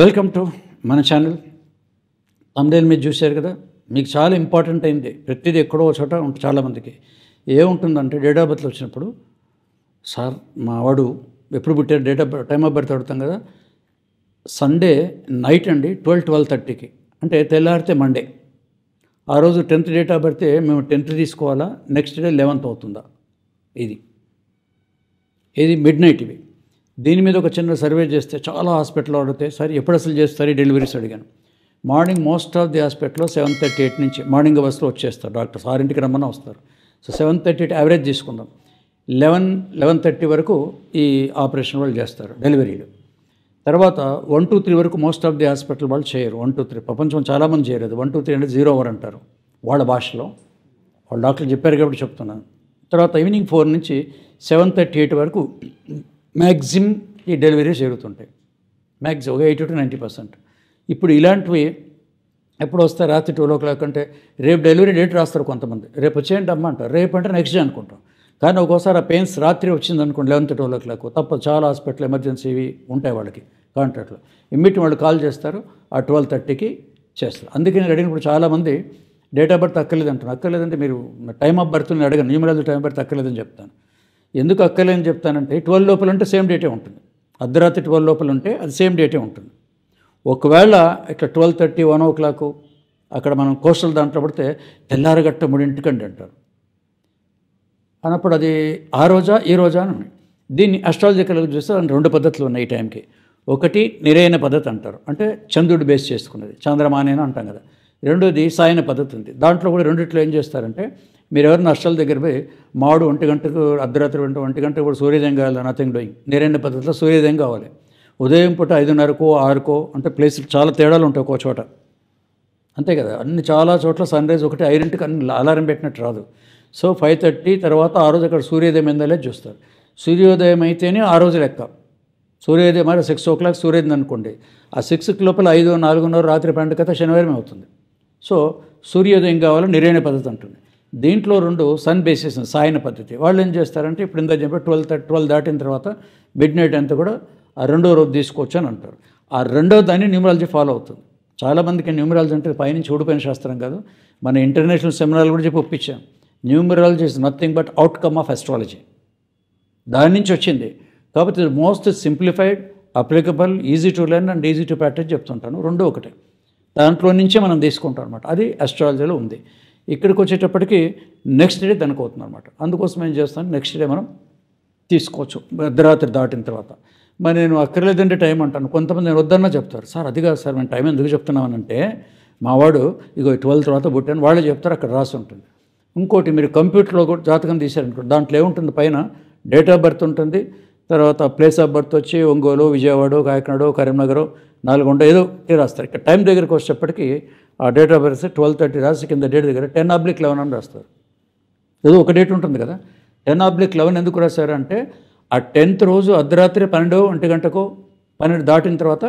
welcome to మన channel తమ్దేల్ మీరు చూశారు కదా మీకు చాలా ఇంపార్టెంట్ అయింది ప్రతిదీ ఎక్కడో చోట ఉంటుంది చాలామందికి ఏముంటుందంటే డేట్ ఆఫ్ బర్త్ వచ్చినప్పుడు సార్ మా వాడు ఎప్పుడు పుట్టారు date of time of birth అడుగుతాం కదా సండే నైట్ అండి ట్వెల్వ్ ట్వెల్వ్ థర్టీకి అంటే తెల్లారితే మండే ఆ రోజు టెన్త్ డేట్ ఆఫ్ బర్త్ మేము టెన్త్ తీసుకోవాలా నెక్స్ట్ డే లెవెన్త్ అవుతుందా ఇది ఇది మిడ్ నైట్ ఇవి దీని మీద ఒక చిన్న సర్వే చేస్తే చాలా హాస్పిటల్ అడిగితే సార్ ఎప్పుడు అసలు చేస్తారు డెలివరీస్ అడిగాను మార్నింగ్ మోస్ట్ ఆఫ్ ది హాస్పిటల్లో సెవెన్ థర్టీ ఎయిట్ నుంచి మార్నింగ్ అవర్స్లో వచ్చేస్తారు డాక్టర్స్ ఆరింటికి రమ్మని వస్తారు so seven thirty eight average తీసుకుందాం లెవెన్ లెవెన్ థర్టీ వరకు ఈ ఆపరేషన్ వాళ్ళు చేస్తారు డెలివరీలు తర్వాత వన్ టూ త్రీ వరకు మోస్ట్ ఆఫ్ ది హాస్పిటల్ వాళ్ళు చేయరు వన్ టూ త్రీ ప్రపంచం చాలామంది చేయలేదు వన్ టూ త్రీ అంటే జీరో అవర్ అంటారు వాళ్ళ భాషలో వాళ్ళు డాక్టర్లు చెప్పారు కాబట్టి చెప్తున్నాను తర్వాత ఈవినింగ్ ఫోర్ నుంచి సెవెన్ థర్టీ ఎయిట్ వరకు మ్యాక్సిమం ఈ డెలివరీస్ జరుగుతుంటాయి మ్యాక్సిమం ఒక ఎయిటీ టు నైంటీ పర్సెంట్ ఇప్పుడు ఇలాంటివి ఎప్పుడు వస్తే రాత్రి టూ ఓ క్లాక్ అంటే రేపు డెలివరీ డేట్ రాస్తారు కొంతమంది రేపు వచ్చేయండి అమ్మ అంటారు రేపు అంటే నెక్స్ట్ డే అనుకుంటాం కానీ ఒక్కోసారి ఆ పెయిన్స్ రాత్రి వచ్చింది అనుకోండి లెవెన్త్ టూ ఓ క్లాక్ తప్ప చాలా హాస్పిటల్ ఎమర్జెన్సీ ఉంటాయి వాళ్ళకి కాంట్రాక్ట్లో ఇమ్మీడియట్ వాళ్ళు కాల్ చేస్తారు ఆ ట్వెల్వ్ థర్టీకి చేస్తారు అందుకే నేను అడిగినప్పుడు చాలామంది డేట్ ఆఫ్ బర్త్ అక్కర్లేదు అంటాను అక్కర్లేదంటే మీరు టైమ్ ఆఫ్ బర్త్ని అడగండి న్యూమరాలజీ టైం ఆఫ్ బర్త్ అక్కర్లేదని చెప్తాను ఎందుకు అక్కర్లేదని చెప్తానంటే ట్వెల్వ్ లోపల ఉంటే సేమ్ డేటే ఉంటుంది అర్ధరాత్రి ట్వెల్వ్ లోపల ఉంటే అది సేమ్ డేటే ఉంటుంది ఒకవేళ ఇట్లా twelve thirty one o'clock అక్కడ మనం కోస్టల్ దాంట్లో పడితే తెల్లారగట్ట మూడింటికండి అంటారు అన్నప్పుడు అది ఆ రోజా ఈ రోజా అని దీన్ని అస్ట్రాలజికల్గా చూస్తే రెండు పద్ధతులు ఉన్నాయి ఈ టైంకి ఒకటి నిరైన పద్ధతి అంటారు అంటే చంద్రుడు బేస్ చేసుకున్నది చంద్రమానేన అంటాం కదా రెండోది సాయన పద్ధతి ఉంది దాంట్లో కూడా రెండిట్లో ఏం చేస్తారంటే మీరు ఎవరైనా అష్టాల దగ్గర పోయి మాడు ఒంటి గంటకు అర్ధరాత్రి రెండు ఒంటి గంటకు కూడా సూర్యోదయం కావాలి నథింగ్ డూయింగ్ నేరైన పద్ధతిలో సూర్యోదయం కావాలి ఉదయం పూట ఐదున్నరకో ఆరుకో అంటే ప్లేసులు చాలా తేడాలు ఉంటాయి ఒక్కో చోట అంతే కదా అన్ని చాలా చోట్ల సన్ రైజ్ ఒకటి ఐదింటికి అన్ని అలారం పెట్టినట్టు రాదు సో ఫైవ్ థర్టీ తర్వాత ఆ రోజు అక్కడ సూర్యోదయం ఎందలే చూస్తారు సూర్యోదయం అయితేనే ఆ రోజు లెక్క సూర్యోదయం మరి సిక్స్ ఓ క్లాక్ సూర్యోదయం అనుకోండి ఆ సిక్స్కి లోపల ఐదు నాలుగున్నర రాత్రి పన్నెండు కదా శనివారం అవుతుంది సో సూర్యోదయం కావాలో నిరైన పద్ధతి అంటుంది దీంట్లో రెండు సన్ బేసిస్ సాయన పద్ధతి వాళ్ళు ఏం చేస్తారంటే ఇప్పుడు ఇందా చెప్పి ట్వెల్వ్ థర్టీ ట్వెల్వ్ దాటిన తర్వాత మిడ్ నైట్ అంతా కూడా ఆ రెండో రోజు తీసుకోవచ్చు అని అంటారు ఆ రెండో దాన్ని న్యూమరాలజీ ఫాలో అవుతుంది చాలామందికి న్యూమరాలజీ అంటే పైనుంచి ఊడిపోయిన శాస్త్రం కాదు మన ఇంటర్నేషనల్ సెమినార్లు కూడా చెప్పి ఒప్పించాం numerology is nothing but outcome of astrology దాని నుంచి వచ్చింది కాబట్టి most simplified applicable easy to learn and easy to practise చెప్తుంటాను రెండో ఒకటే దాంట్లో నుంచే మనం తీసుకుంటాం అనమాట అది అస్ట్రాలజీలో ఉంది ఇక్కడికి వచ్చేటప్పటికి నెక్స్ట్ డే దానికి అవుతుంది అనమాట అందుకోసం ఏం చేస్తాను నెక్స్ట్ డే మనం తీసుకోవచ్చు అర్ధరాత్రి దాటిన తర్వాత మరి నేను అక్కర్లేదంటే టైం అంటాను కొంతమంది నేను వద్దన్నా చెప్తారు సార్ అది కాదు సార్ మేము టైం ఎందుకు చెప్తున్నామనంటే మావాడు ఇగో ట్వెల్వ్ తర్వాత పుట్టాను వాళ్ళే చెప్తారు అక్కడ రాసి ఉంటుంది ఇంకోటి మీరు కంప్యూటర్లో కూడా జాతకం తీశారనుకోండి దాంట్లో ఏముంటుంది పైన డేట్ ఆఫ్ బర్త్ ఉంటుంది తర్వాత ప్లేస్ ఆఫ్ బర్త్ వచ్చి ఒంగోలు విజయవాడ కాకినాడ కరీంనగర్ నల్గొండ ఏదో రాస్తారు ఇక్కడ టైం దగ్గరికి వచ్చేటప్పటికి ఆ date of birth twelve thirty రాసి కింద డేట్ దగ్గర టెన్ ఆబ్లిక్ లెవెన్ అని రాస్తారు ఏదో ఒక డేట్ ఉంటుంది కదా టెన్ ఆబ్లిక్ లెవెన్ ఎందుకు రాశారంటే ఆ టెన్త్ రోజు అర్ధరాత్రి పన్నెండు ఒంటి గంటకు పన్నెండు దాటిన తర్వాత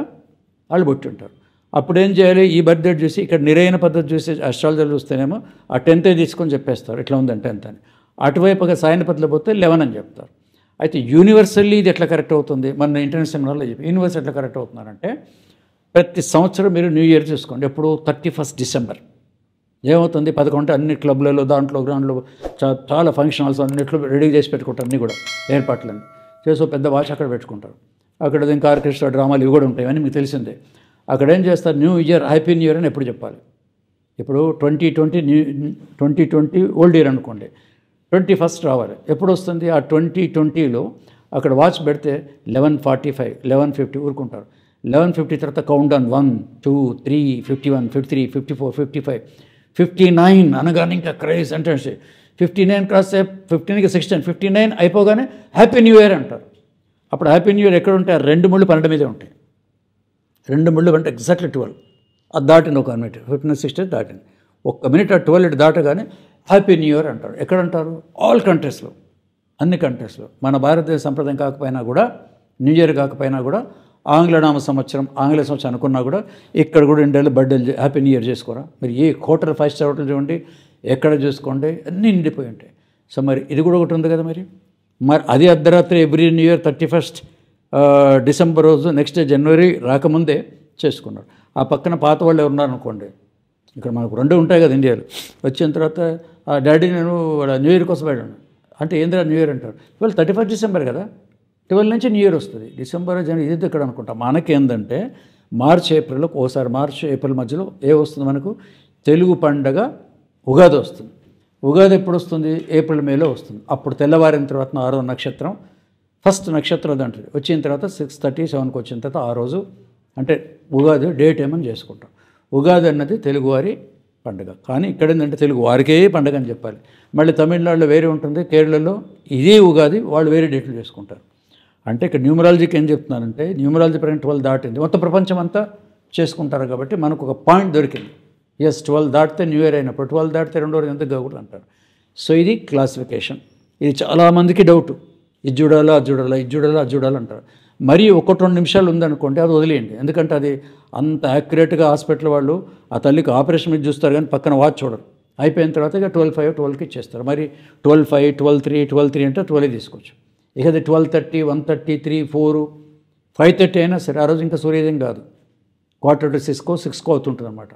వాళ్ళు బొట్టి ఉంటారు అప్పుడు ఏం చేయాలి ఈ బర్త్ డేట్ చూసి ఇక్కడ నిరైన పద్ధతి చూసి అస్ట్రాలజర్ చూస్తేనేమో ఆ టెన్తే తీసుకొని చెప్పేస్తారు ఇట్లా ఉందంటే అంత అని అటువైపుగా సాయన పద్ధతిలో పోతే లెవెన్ అని చెప్తారు అయితే యూనివర్సల్లీ ఇది ఎట్లా కరెక్ట్ అవుతుంది మన ఇంటర్నెట్ సెమినార్లో చెప్పి యూనివర్స్ ఎట్లా కరెక్ట్ అవుతున్నారంటే ప్రతి సంవత్సరం మీరు న్యూ ఇయర్ చూసుకోండి ఎప్పుడు థర్టీ ఫస్ట్ డిసెంబర్ ఏమవుతుంది పదకొండు అన్ని క్లబ్లలో దాంట్లో గ్రౌండ్లో చాలా ఫంక్షన్ హాల్స్ అన్నిట్లో రెడీ చేసి పెట్టుకుంటారు అన్నీ కూడా ఏర్పాట్లన్నీ చేసో పెద్ద భాష అక్కడ పెట్టుకుంటారు అక్కడ ఇంకా ఆర్కెస్ట్రా డ్రామాలు ఇవి కూడా ఉంటాయి అని మీకు తెలిసిందే అక్కడ ఏం చేస్తారు new year happy new year అని ఎప్పుడు చెప్పాలి ఇప్పుడు twenty twenty new twenty twenty old year అనుకోండి ట్వంటీ ఫస్ట్ రావాలి ఎప్పుడు వస్తుంది ఆ ట్వంటీ ట్వంటీలో అక్కడ వాచ్ పెడితే eleven forty five eleven fifty ఊరుకుంటారు లెవెన్ ఫిఫ్టీ తర్వాత countdown one two three fifty one fifty three fifty four fifty five fifty nine అనగానే ఇంకా క్రైజ్ అంటే ఫిఫ్టీ నైన్ క్రాస్ ఫిఫ్టీన్కి సిక్స్టీన్ ఫిఫ్టీ నైన్ అయిపోగానే హ్యాపీ న్యూ ఇయర్ అంటారు అప్పుడు happy new year ఎక్కడ ఉంటాయి రెండు ముళ్ళు పన్నెండు మీదే ఉంటాయి రెండు ముళ్ళు అంటే ఎగ్జాక్ట్లీ ట్వెల్వ్ అది దాటింది ఒక మినిట్ ఫిఫ్టీన్ సిక్స్టీన్ దాటింది ఒక్క మినిట్ ఆ ట్వెల్వ్ దాటగానే హ్యాపీ న్యూ ఇయర్ అంటారు ఎక్కడంటారు ఆల్ కంట్రీస్లో అన్ని కంట్రీస్లో మన భారతదేశ సంప్రదాయం కాకపోయినా కూడా న్యూ ఇయర్ కాకపోయినా కూడా ఆంగ్లనామ సంవత్సరం ఆంగ్ల సంవత్సరం అనుకున్నా కూడా ఇక్కడ కూడా ఇండియాలో బర్త్డే హ్యాపీ న్యూ ఇయర్ చేసుకోరా మీరు ఏ హోటల్ ఫైవ్ స్టార్ హోటల్ చూడండి ఎక్కడ చూసుకోండి అన్నీ నిండిపోయి ఉంటాయి సో మరి ఇది కూడా ఒకటి ఉంది కదా మరి మరి అది అర్ధరాత్రి every new year thirty first December రోజు నెక్స్ట్ జనవరి రాకముందే చేసుకున్నాడు ఆ పక్కన పాత వాళ్ళు ఎవరున్నారనుకోండి ఇక్కడ మనకు రెండు ఉంటాయి కదా ఇండియాలో వచ్చిన తర్వాత డాడీ నేను న్యూ ఇయర్ కోసం వెళ్ళాను అంటే ఏంద్రా న్యూ ఇయర్ అంటారు ఇవాళ థర్టీ ఫస్ట్ డిసెంబర్ కదా ట్వెల్వ్ నుంచి న్యూ ఇయర్ వస్తుంది డిసెంబర్ జనవరి ఇది ఇక్కడ అనుకుంటాం మనకేందంటే మార్చ్ ఏప్రిల్లో ఓసారి మార్చ్ ఏప్రిల్ మధ్యలో ఏ వస్తుంది మనకు తెలుగు పండగ ఉగాది వస్తుంది ఉగాది ఎప్పుడు వస్తుంది ఏప్రిల్ మేలో వస్తుంది అప్పుడు తెల్లవారిన తర్వాత ఆరో నక్షత్రం ఫస్ట్ నక్షత్రం అంటుంది వచ్చిన తర్వాత సిక్స్ థర్టీ సెవెన్కి వచ్చిన తర్వాత ఆ రోజు అంటే ఉగాది డే టైం అని చేసుకుంటాం ఉగాది అన్నది తెలుగువారి పండుగ కానీ ఇక్కడ ఏంటంటే తెలుగు వారికే పండుగ అని చెప్పాలి మళ్ళీ తమిళనాడులో వేరే ఉంటుంది కేరళలో ఇదే ఉగాది వాళ్ళు వేరే డేట్లు చేసుకుంటారు అంటే ఇక్కడ న్యూమరాలజీకి ఏం చెప్తున్నానంటే న్యూమరాలజీ పరంగా ట్వెల్వ్ దాటింది మొత్తం ప్రపంచం అంతా చేసుకుంటారు కాబట్టి మనకు ఒక పాయింట్ దొరికింది ఎస్ ట్వెల్వ్ దాటితే న్యూ ఇయర్ అయినప్పుడు ట్వెల్వ్ దాటితే రెండో రోజు ఎంత గగుడు అంటారు సో ఇది క్లాసిఫికేషన్ ఇది చాలామందికి డౌట్ ఇది చూడాలా అది చూడాలా ఇది చూడాలా అది చూడాలంటారు మరీ ఒకటి రెండు నిమిషాలు ఉందనుకోండి అది వదిలేయండి ఎందుకంటే అది అంత యాక్యురేట్గా హాస్పిటల్ వాళ్ళు ఆ తల్లికి ఆపరేషన్ మీద చూస్తారు కానీ పక్కన వాచ్ చూడరు అయిపోయిన తర్వాత ఇక ట్వెల్వ్ ఫైవ్ ట్వెల్వ్కి ఇచ్చేస్తారు మరి twelve five twelve three twelve three అంటే ట్వెల్వ్ తీసుకోవచ్చు ఇక అది twelve thirty one thirty three four five thirty అయినా సరే ఆ రోజు ఇంకా సూర్యోదయం కాదు క్వార్టర్ టు సిక్స్కో సిక్స్కో అవుతుంటుంది అనమాట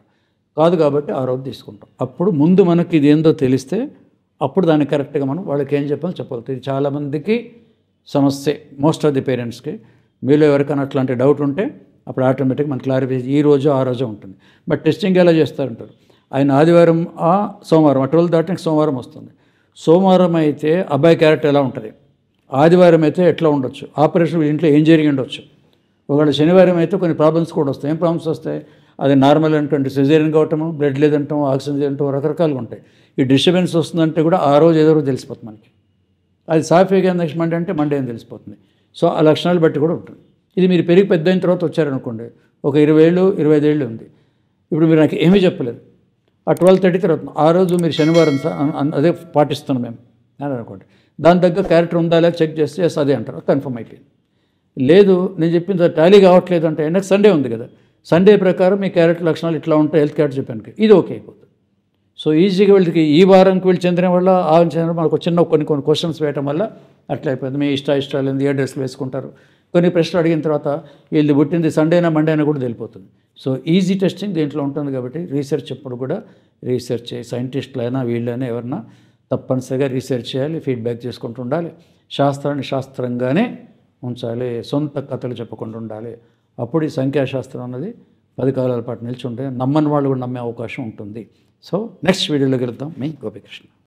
కాదు కాబట్టి ఆ రోజు తీసుకుంటాం అప్పుడు ముందు మనకి ఇది ఏందో తెలిస్తే అప్పుడు దాన్ని కరెక్ట్గా మనం వాళ్ళకి ఏం చెప్పాలో చెప్పగలుగుతాం ఇది చాలామందికి సమస్య మోస్ట్ ఆఫ్ ది పేరెంట్స్కి మీలో ఎవరికైనా అట్లాంటి డౌట్ ఉంటే అప్పుడు ఆటోమేటిక్ మనం క్లారిఫై ఈ రోజు ఆ రోజు ఉంటుంది బట్ టెస్టింగ్ ఎలా చేస్తారంటారు ఆయన ఆదివారం ఆ సోమవారం ఆ ట్వెల్వ్ దాటికి సోమవారం వస్తుంది సోమవారం అయితే అబ్బాయి క్యారెక్టర్ ఎలా ఉంటుంది ఆదివారం అయితే ఎట్లా ఉండొచ్చు ఆపరేషన్ ఇంట్లో ఏం జరిగి ఉండొచ్చు ఒకవేళ శనివారం అయితే కొన్ని ప్రాబ్లమ్స్ కూడా వస్తాయి ఏం ప్రాబ్లమ్స్ వస్తాయి అది నార్మల్ అంటే సిజేరియన్ కావటము బ్లడ్ లేదంటాం ఆక్సిజన్ లేదంటాం రకరకాలుగా ఉంటాయి ఈ డిస్టర్బెన్స్ వస్తుందంటే కూడా ఆ రోజు ఏదో రోజు తెలిసిపోతుంది మనకి అది సాఫీగా నెక్స్ట్ మండే అంటే మండే అని తెలిసిపోతుంది సో ఆ లక్షణాలు బట్టి కూడా ఉంటుంది ఇది మీరు పెరిగి పెద్ద అయిన తర్వాత వచ్చారనుకోండి ఒక ఇరవై ఏళ్ళు ఇరవై ఐదు ఏళ్ళు ఉంది ఇప్పుడు మీరు నాకు ఏమీ చెప్పలేదు ఆ ట్వెల్వ్ థర్టీ తర్వాత ఆ రోజు మీరు శనివారం అదే పాటిస్తున్నాం మేము అని అనుకోండి దాని దగ్గర క్యారెక్టర్ ఉందా లేదా చెక్ చేస్తే ఎస్ అదే అంటారు కన్ఫర్మ్ అయిపోయింది లేదు నేను చెప్పింది టాలీ కావట్లేదు అంటే నాకు సండే ఉంది కదా సండే ప్రకారం మీ క్యారెక్టర్ లక్షణాలు ఇట్లా ఉంటాయి హెల్త్ క్యారెట్ చెప్పాను ఇది ఓకే అయిపోతుంది సో ఈజీగా వీళ్ళకి ఈ వారంకి వీళ్ళు చెందిన వల్ల ఆ చెందడం మనకు చిన్న కొన్ని కొన్ని క్వశ్చన్స్ వేయటం వల్ల అట్లా అయిపోయింది మీ ఇష్ట ఇష్టాలు ఏ డ్రెస్లు వేసుకుంటారు కొన్ని ప్రశ్నలు అడిగిన తర్వాత వీళ్ళు పుట్టింది సండేనా అయినా కూడా తెలిపోతుంది సో ఈజీ టెస్టింగ్ దీంట్లో ఉంటుంది కాబట్టి రీసెర్చ్ ఎప్పుడు కూడా రీసెర్చ్ సైంటిస్టులు అయినా వీళ్ళైనా ఎవరన్నా తప్పనిసరిగా రీసెర్చ్ చేయాలి ఫీడ్బ్యాక్ చేసుకుంటూ ఉండాలి శాస్త్రాన్ని శాస్త్రంగానే ఉంచాలి సొంత కథలు చెప్పకుండా ఉండాలి అప్పుడు ఈ సంఖ్యాశాస్త్రం అన్నది పది కాలాల పాటు నిలిచి నమ్మని వాళ్ళు కూడా నమ్మే అవకాశం ఉంటుంది సో నెక్స్ట్ వీడియోలో కలుద్దాం మీ గోపికృష్ణ